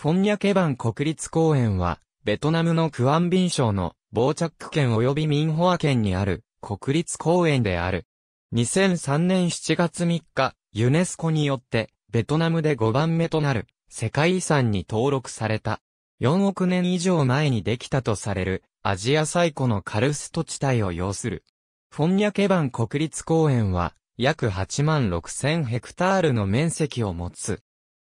フォンニャケバン国立公園は、ベトナムのクアンビン省のボーチャック県及びミンホア県にある国立公園である。2003年7月3日、ユネスコによって、ベトナムで5番目となる世界遺産に登録された。4億年以上前にできたとされるアジア最古のカルスト地帯を要する。フォンニャケバン国立公園は約8万6千ヘクタールの面積を持つ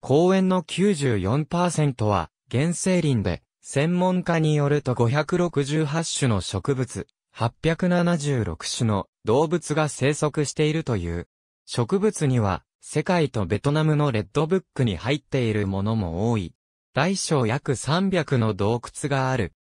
公園の94%は原生林で、専門家によると568種の植物、876種の動物が生息しているという。植物には、世界とベトナムのレッドブックに入っているものも多い。大小約300の洞窟がある。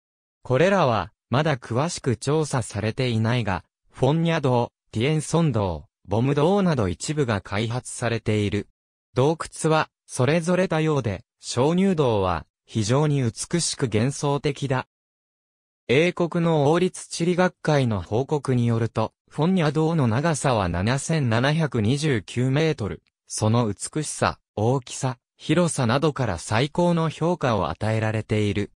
これらは、まだ詳しく調査されていないが、フォンニャ洞、ティエンソン洞、ボム洞など一部が開発されている。洞窟は、それぞれ多様で、鍾乳洞は非常に美しく幻想的だ。英国の王立地理学会の報告によると、フォンニャ洞の長さは7729メートル。その美しさ、大きさ、広さなどから最高の評価を与えられている。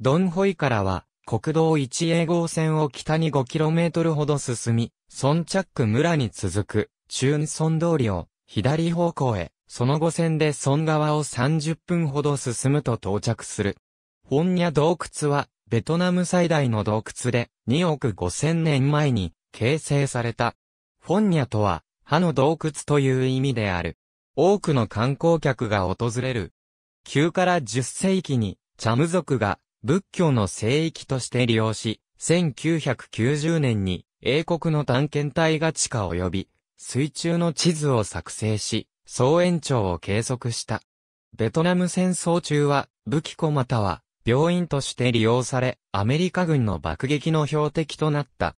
ドンホイからは、国道1英号線を北に5トルほど進み、ソンチャック村に続く、チューンソン通りを、左方向へ、その後線で村川を30分ほど進むと到着する。本ニャ洞窟は、ベトナム最大の洞窟で、2億5000年前に形成された。フォンニャとは、歯の洞窟という意味である。多くの観光客が訪れる。9から10世紀に、チャム族が仏教の聖域として利用し、1990年に英国の探検隊が地下及び水中の地図を作成し、総延長を計測した。ベトナム戦争中は、武器庫または、病院として利用され、アメリカ軍の爆撃の標的となった。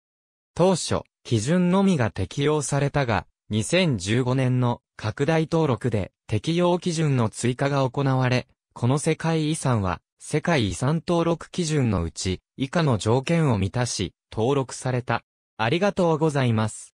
当初、基準のみが適用されたが、2015年の拡大登録で適用基準の追加が行われ、この世界遺産は世界遺産登録基準のうち以下の条件を満たし登録された。ありがとうございます。